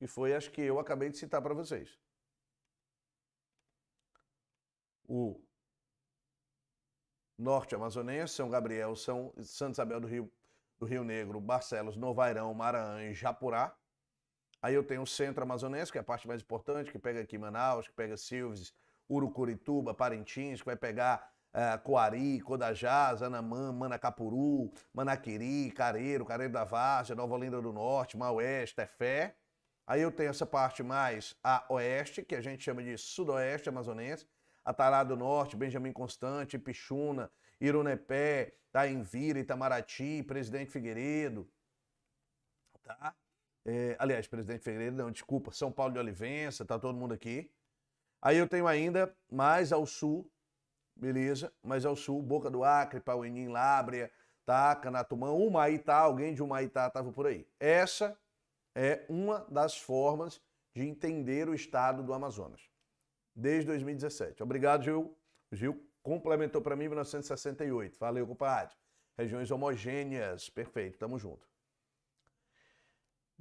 E foi as que eu acabei de citar para vocês. O Norte Amazonense, São Gabriel, São Santa Isabel do Rio, do Rio Negro, Barcelos, Novairão, Maranhão, Japurá. Aí eu tenho o Centro Amazonense, que é a parte mais importante, que pega aqui Manaus, que pega Silves, Urucurituba, Parintins, que vai pegar uh, Coari, Codajás, Anamã, Manacapuru, Manaquiri, Careiro, Careiro da Várzea, Nova Olinda do Norte, Maués, Tefé. Aí eu tenho essa parte mais a oeste, que a gente chama de sudoeste amazonense, Atará do Norte, Benjamin Constante, Pichuna, Irunepé, Tainvira, Itamaraty, Presidente Figueiredo, tá? É, aliás, Presidente Figueiredo, não, desculpa, São Paulo de Olivença, tá todo mundo aqui. Aí eu tenho ainda mais ao sul, beleza, mais ao sul, Boca do Acre, Pauenim, Lábria, tá? Canatumã, Humaitá, alguém de Humaitá tava por aí. Essa é uma das formas de entender o estado do Amazonas, desde 2017. Obrigado, Gil. O Gil complementou para mim em 1968. Valeu, compadre. Regiões homogêneas. Perfeito, tamo junto.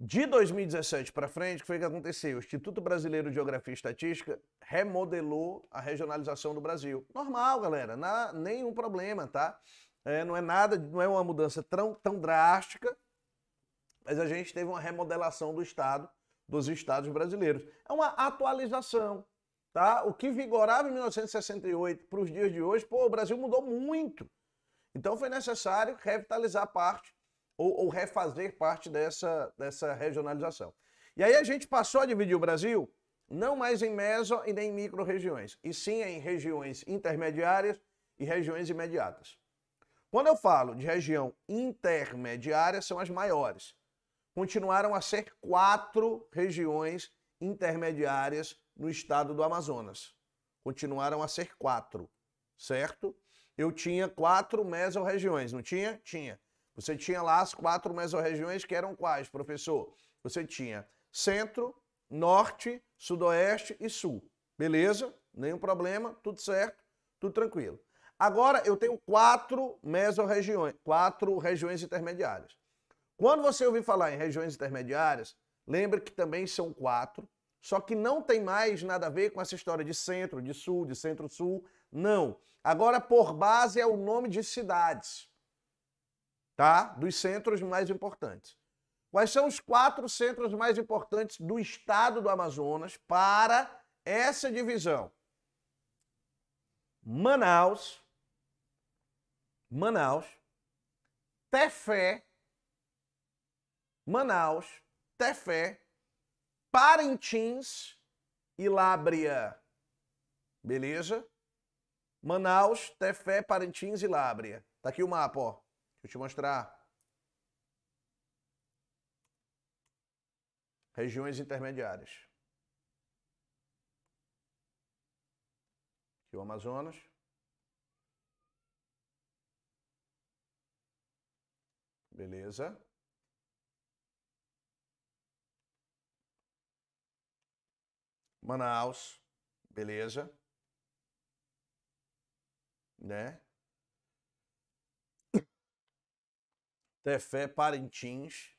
De 2017 para frente, o que foi que aconteceu? O Instituto Brasileiro de Geografia e Estatística remodelou a regionalização do Brasil. Normal, galera, nenhum problema, tá? É, não é nada, não é uma mudança tão, tão drástica, mas a gente teve uma remodelação do Estado, dos estados brasileiros. É uma atualização, tá? O que vigorava em 1968 para os dias de hoje, pô, o Brasil mudou muito. Então foi necessário revitalizar parte ou, ou refazer parte dessa, dessa regionalização. E aí a gente passou a dividir o Brasil não mais em meso e nem em micro-regiões, e sim em regiões intermediárias e regiões imediatas. Quando eu falo de região intermediária, são as maiores continuaram a ser quatro regiões intermediárias no estado do Amazonas. Continuaram a ser quatro, certo? Eu tinha quatro mesorregiões, não tinha? Tinha. Você tinha lá as quatro mesorregiões que eram quais, professor? Você tinha centro, norte, sudoeste e sul. Beleza? Nenhum problema, tudo certo, tudo tranquilo. Agora eu tenho quatro mesorregiões, quatro regiões intermediárias. Quando você ouvir falar em regiões intermediárias, lembre que também são quatro, só que não tem mais nada a ver com essa história de centro, de sul, de centro-sul, não. Agora, por base é o nome de cidades, tá? Dos centros mais importantes. Quais são os quatro centros mais importantes do estado do Amazonas para essa divisão? Manaus, Manaus, Tefé Manaus, Tefé, Parintins e Lábria. Beleza? Manaus, Tefé, Parintins e Lábria. Tá aqui o mapa, ó. Deixa eu te mostrar. Regiões intermediárias. Aqui o Amazonas. Beleza. Manaus, beleza? Né? Tefé, Parintins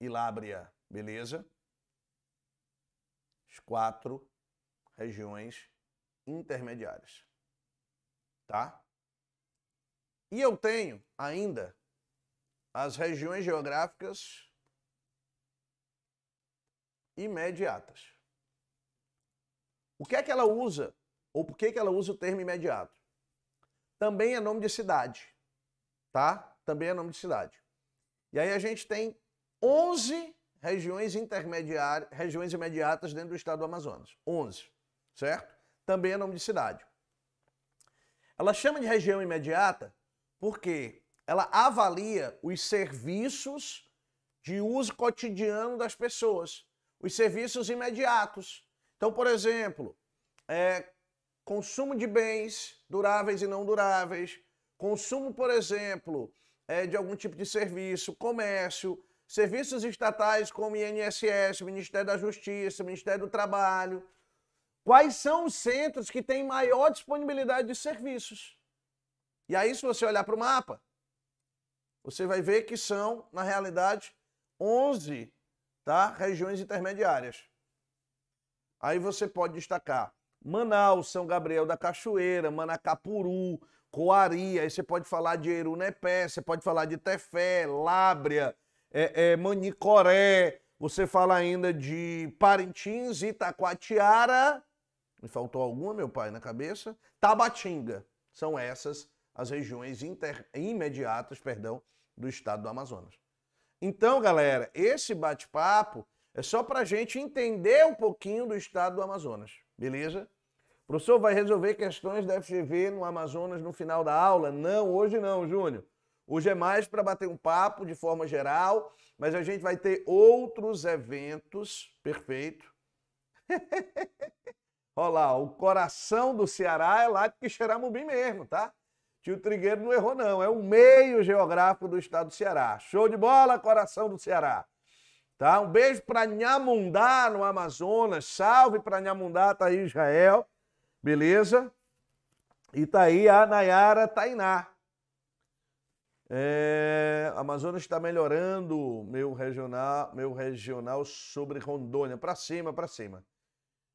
e Lábria, beleza? As quatro regiões intermediárias, tá? E eu tenho ainda as regiões geográficas imediatas. O que é que ela usa? Ou por que, que ela usa o termo imediato? Também é nome de cidade, tá? Também é nome de cidade. E aí a gente tem 11 regiões intermediárias, regiões imediatas dentro do estado do Amazonas. 11, certo? Também é nome de cidade. Ela chama de região imediata porque ela avalia os serviços de uso cotidiano das pessoas, os serviços imediatos, então, por exemplo, é, consumo de bens duráveis e não duráveis, consumo, por exemplo, é, de algum tipo de serviço, comércio, serviços estatais como INSS, Ministério da Justiça, Ministério do Trabalho. Quais são os centros que têm maior disponibilidade de serviços? E aí, se você olhar para o mapa, você vai ver que são, na realidade, 11 tá? regiões intermediárias. Aí você pode destacar Manaus, São Gabriel da Cachoeira, Manacapuru, Coari, aí você pode falar de Erunepé, você pode falar de Tefé, Lábria, é, é, Manicoré, você fala ainda de Parintins, Itacoatiara, me faltou alguma, meu pai, na cabeça, Tabatinga. São essas as regiões inter... imediatas, perdão, do estado do Amazonas. Então, galera, esse bate-papo é só para a gente entender um pouquinho do estado do Amazonas, beleza? O professor vai resolver questões da FGV no Amazonas no final da aula? Não, hoje não, Júnior. Hoje é mais para bater um papo de forma geral, mas a gente vai ter outros eventos, perfeito? [LAUGHS] Olha lá, o coração do Ceará é lá de Quixeramobim mesmo, tá? Tio Trigueiro não errou não, é o meio geográfico do estado do Ceará. Show de bola, coração do Ceará! Tá? Um beijo para Nhamundá, no Amazonas. Salve para Nhamundá, tá aí Israel. Beleza? E tá aí a Nayara Tainá. É, Amazonas está melhorando meu regional, meu regional sobre Rondônia. Para cima, para cima.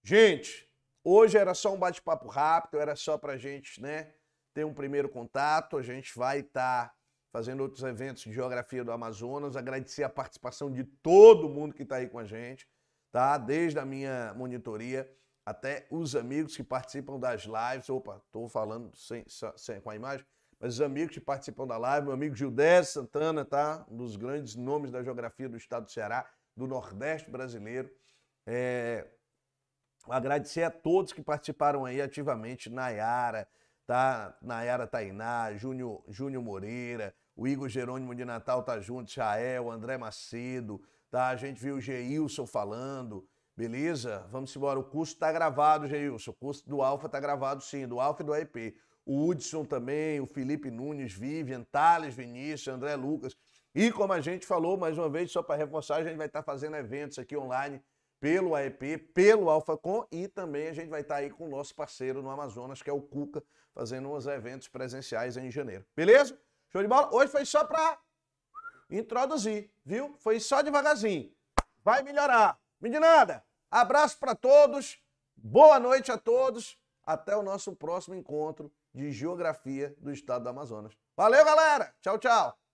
Gente, hoje era só um bate-papo rápido, era só para gente, né, ter um primeiro contato. A gente vai estar tá fazendo outros eventos de geografia do Amazonas. Agradecer a participação de todo mundo que está aí com a gente, tá? Desde a minha monitoria até os amigos que participam das lives. Opa, estou falando sem, sem, com a imagem, mas os amigos que participam da live, meu amigo Gildés Santana, tá? Um dos grandes nomes da geografia do estado do Ceará, do Nordeste brasileiro. É... Agradecer a todos que participaram aí ativamente, Nayara, tá? Nayara Tainá, Júnior, Júnior Moreira, o Igor Jerônimo de Natal tá junto, Chael, André Macedo, tá? A gente viu o Geilson falando, beleza? Vamos embora. O curso tá gravado, Geilson. O curso do Alfa tá gravado sim, do Alfa e do AEP, O Hudson também, o Felipe Nunes, Vivian, Thales, Vinícius, André Lucas. E como a gente falou, mais uma vez, só para reforçar, a gente vai estar tá fazendo eventos aqui online pelo AEP, pelo AlfaCon e também a gente vai estar tá aí com o nosso parceiro no Amazonas, que é o Cuca, fazendo uns eventos presenciais em janeiro. Beleza? Show de bola? Hoje foi só para introduzir, viu? Foi só devagarzinho. Vai melhorar. nada. abraço para todos. Boa noite a todos. Até o nosso próximo encontro de Geografia do Estado do Amazonas. Valeu, galera! Tchau, tchau!